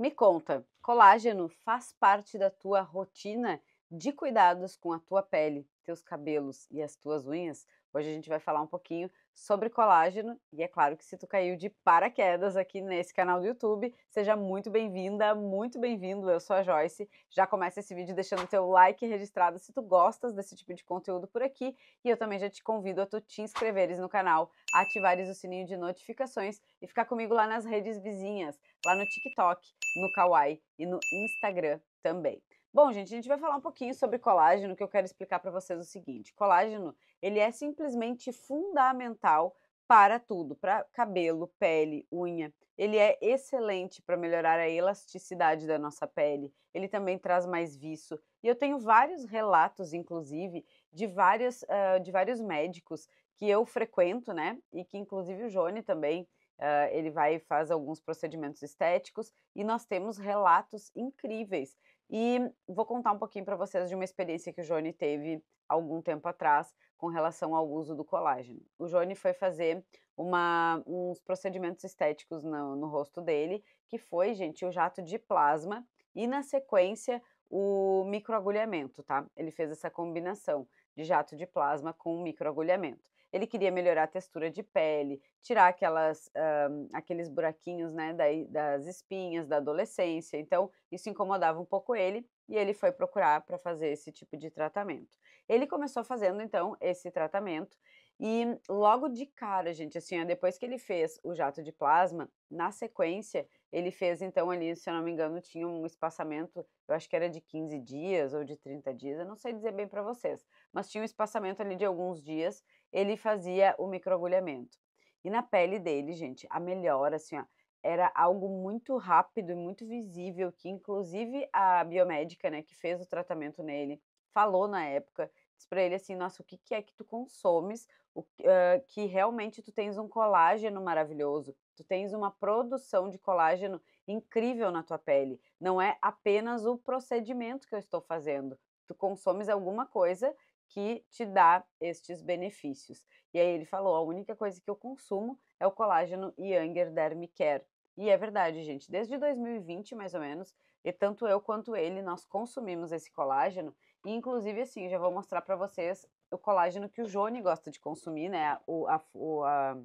Me conta, colágeno faz parte da tua rotina de cuidados com a tua pele, teus cabelos e as tuas unhas? Hoje a gente vai falar um pouquinho sobre colágeno. E é claro que se tu caiu de paraquedas aqui nesse canal do YouTube, seja muito bem-vinda, muito bem-vindo. Eu sou a Joyce. Já começa esse vídeo deixando teu like registrado se tu gostas desse tipo de conteúdo por aqui. E eu também já te convido a tu te inscreveres no canal, ativares o sininho de notificações e ficar comigo lá nas redes vizinhas, lá no TikTok, no Kawaii e no Instagram também. Bom, gente, a gente vai falar um pouquinho sobre colágeno, que eu quero explicar para vocês o seguinte. Colágeno, ele é simplesmente fundamental para tudo, para cabelo, pele, unha. Ele é excelente para melhorar a elasticidade da nossa pele. Ele também traz mais viço. E eu tenho vários relatos, inclusive, de, vários uh, de vários médicos que eu frequento, né? E que inclusive o Johnny também Uh, ele vai e faz alguns procedimentos estéticos e nós temos relatos incríveis. E vou contar um pouquinho para vocês de uma experiência que o Johnny teve algum tempo atrás com relação ao uso do colágeno. O Johnny foi fazer uma, uns procedimentos estéticos no, no rosto dele, que foi, gente, o jato de plasma e na sequência o microagulhamento, tá? Ele fez essa combinação de jato de plasma com microagulhamento. Ele queria melhorar a textura de pele, tirar aquelas, um, ah, aqueles buraquinhos né, da, das espinhas da adolescência. Então, isso incomodava um pouco ele e ele foi procurar para fazer esse tipo de tratamento. Ele começou fazendo, então, esse tratamento. E logo de cara, gente, assim, depois que ele fez o jato de plasma, na sequência, ele fez então ali, se eu não me engano, tinha um espaçamento, eu acho que era de 15 dias ou de 30 dias, eu não sei dizer bem para vocês, mas tinha um espaçamento ali de alguns dias ele fazia o microagulhamento. E na pele dele, gente, a melhora, assim, ó, era algo muito rápido e muito visível, que inclusive a biomédica, né, que fez o tratamento nele, falou na época, disse pra ele assim, nossa, o que, que é que tu consomes, o, uh, que realmente tu tens um colágeno maravilhoso, tu tens uma produção de colágeno incrível na tua pele, não é apenas o procedimento que eu estou fazendo, tu consomes alguma coisa que te dá estes benefícios. E aí ele falou: a única coisa que eu consumo é o colágeno Younger Derm Care. E é verdade, gente, desde 2020 mais ou menos, e tanto eu quanto ele nós consumimos esse colágeno. E, inclusive, assim, já vou mostrar para vocês o colágeno que o Joni gosta de consumir, né? O, a, o, a,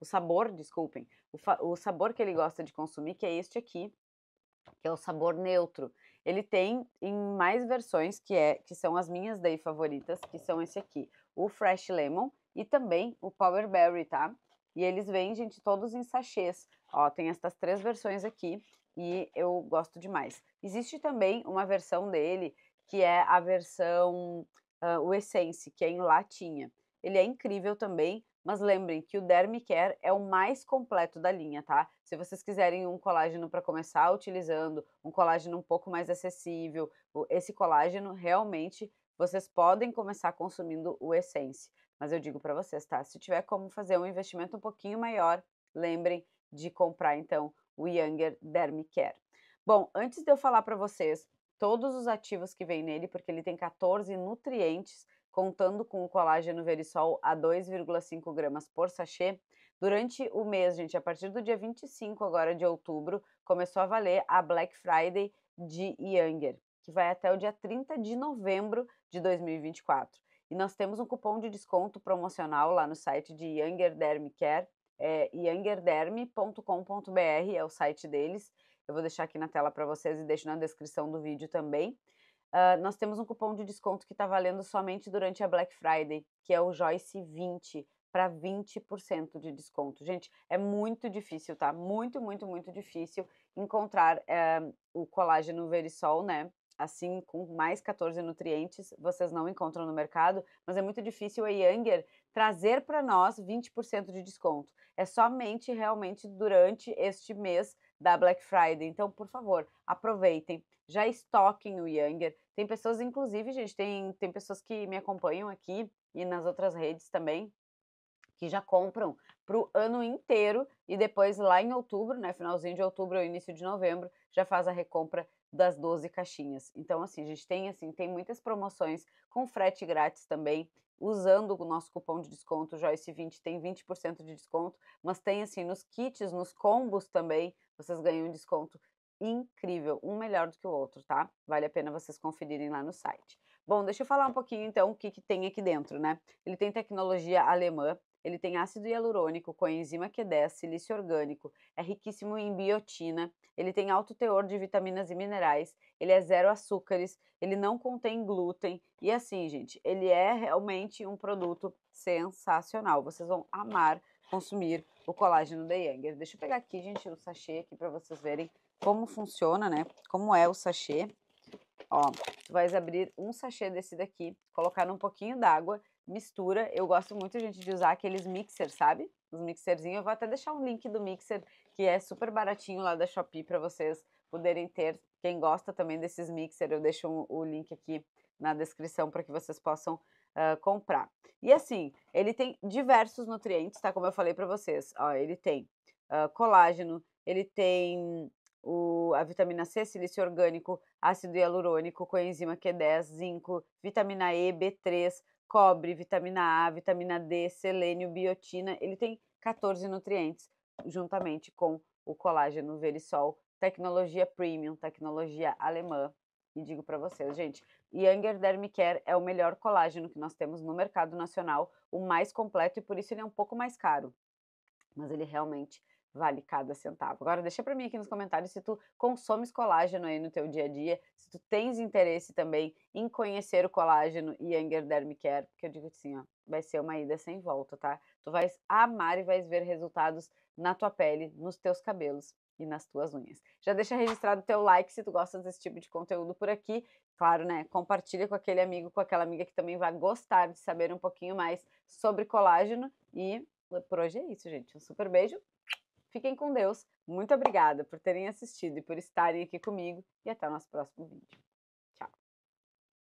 o sabor, desculpem, o, fa, o sabor que ele gosta de consumir, que é este aqui, que é o sabor neutro. Ele tem em mais versões, que, é, que são as minhas daí favoritas, que são esse aqui, o Fresh Lemon e também o Power Berry, tá? E eles vêm, gente, todos em sachês. Ó, tem estas três versões aqui e eu gosto demais. Existe também uma versão dele que é a versão uh, o Essence, que é em latinha. Ele é incrível também, mas lembrem que o Dermicare é o mais completo da linha, tá? Se vocês quiserem um colágeno para começar utilizando, um colágeno um pouco mais acessível, esse colágeno realmente vocês podem começar consumindo o Essence. Mas eu digo para vocês, tá? Se tiver como fazer um investimento um pouquinho maior, lembrem de comprar então o Younger Dermicare. Bom, antes de eu falar para vocês todos os ativos que vem nele, porque ele tem 14 nutrientes contando com o colágeno Verisol a 2,5 gramas por sachê, durante o mês, gente, a partir do dia 25 agora de outubro, começou a valer a Black Friday de Younger, que vai até o dia 30 de novembro de 2024. E nós temos um cupom de desconto promocional lá no site de Younger Derm Care, é youngerderm.com.br é o site deles. Eu vou deixar aqui na tela para vocês e deixo na descrição do vídeo também. Uh, nós temos um cupom de desconto que está valendo somente durante a Black Friday, que é o Joyce20, para 20% de desconto. Gente, é muito difícil, tá? Muito, muito, muito difícil encontrar uh, o colágeno Verisol, né? assim, com mais 14 nutrientes, vocês não encontram no mercado, mas é muito difícil a Younger trazer para nós 20% de desconto. É somente realmente durante este mês da Black Friday. Então, por favor, aproveitem, já estoquem o Younger. Tem pessoas, inclusive, gente, tem, tem pessoas que me acompanham aqui e nas outras redes também, que já compram para o ano inteiro e depois lá em outubro, né, finalzinho de outubro ou início de novembro, já faz a recompra das 12 caixinhas. Então, assim, a gente tem assim, tem muitas promoções com frete grátis também. Usando o nosso cupom de desconto Joyce20 tem 20% de desconto, mas tem assim nos kits, nos combos também, vocês ganham um desconto incrível, um melhor do que o outro, tá? Vale a pena vocês conferirem lá no site. Bom, deixa eu falar um pouquinho então o que, que tem aqui dentro, né? Ele tem tecnologia alemã, ele tem ácido hialurônico, coenzima Q10, silício orgânico, é riquíssimo em biotina, ele tem alto teor de vitaminas e minerais, ele é zero açúcares, ele não contém glúten. E assim, gente, ele é realmente um produto sensacional. Vocês vão amar consumir o colágeno da Younger. Deixa eu pegar aqui, gente, o sachê aqui para vocês verem como funciona, né? Como é o sachê. Ó, tu vais abrir um sachê desse daqui, colocar um pouquinho d'água mistura. Eu gosto muito, gente, de usar aqueles mixers, sabe? Os mixerzinhos. Eu vou até deixar um link do mixer, que é super baratinho lá da Shopee, para vocês poderem ter. Quem gosta também desses mixer, eu deixo um, o link aqui na descrição para que vocês possam uh, comprar. E assim, ele tem diversos nutrientes, tá? Como eu falei para vocês. Ó, ele tem uh, colágeno, ele tem o, a vitamina C, silício orgânico, ácido hialurônico, coenzima Q10, zinco, vitamina E, B3, cobre, vitamina A, vitamina D, selênio, biotina. Ele tem 14 nutrientes, juntamente com o colágeno Verisol, tecnologia premium, tecnologia alemã. E digo para vocês, gente, Younger Dermicare é o melhor colágeno que nós temos no mercado nacional, o mais completo e por isso ele é um pouco mais caro. Mas ele realmente vale cada centavo. Agora deixa para mim aqui nos comentários se tu consomes colágeno aí no teu dia a dia, se tu tens interesse também em conhecer o colágeno e a Derm Care, porque eu digo assim, ó, vai ser uma ida sem volta, tá? Tu vais amar e vais ver resultados na tua pele, nos teus cabelos e nas tuas unhas. Já deixa registrado o teu like se tu gosta desse tipo de conteúdo por aqui. Claro, né? Compartilha com aquele amigo, com aquela amiga que também vai gostar de saber um pouquinho mais sobre colágeno e por hoje é isso, gente. Um super beijo Fiquem com Deus. Muito obrigada por terem assistido e por estarem aqui comigo e até o nosso próximo vídeo.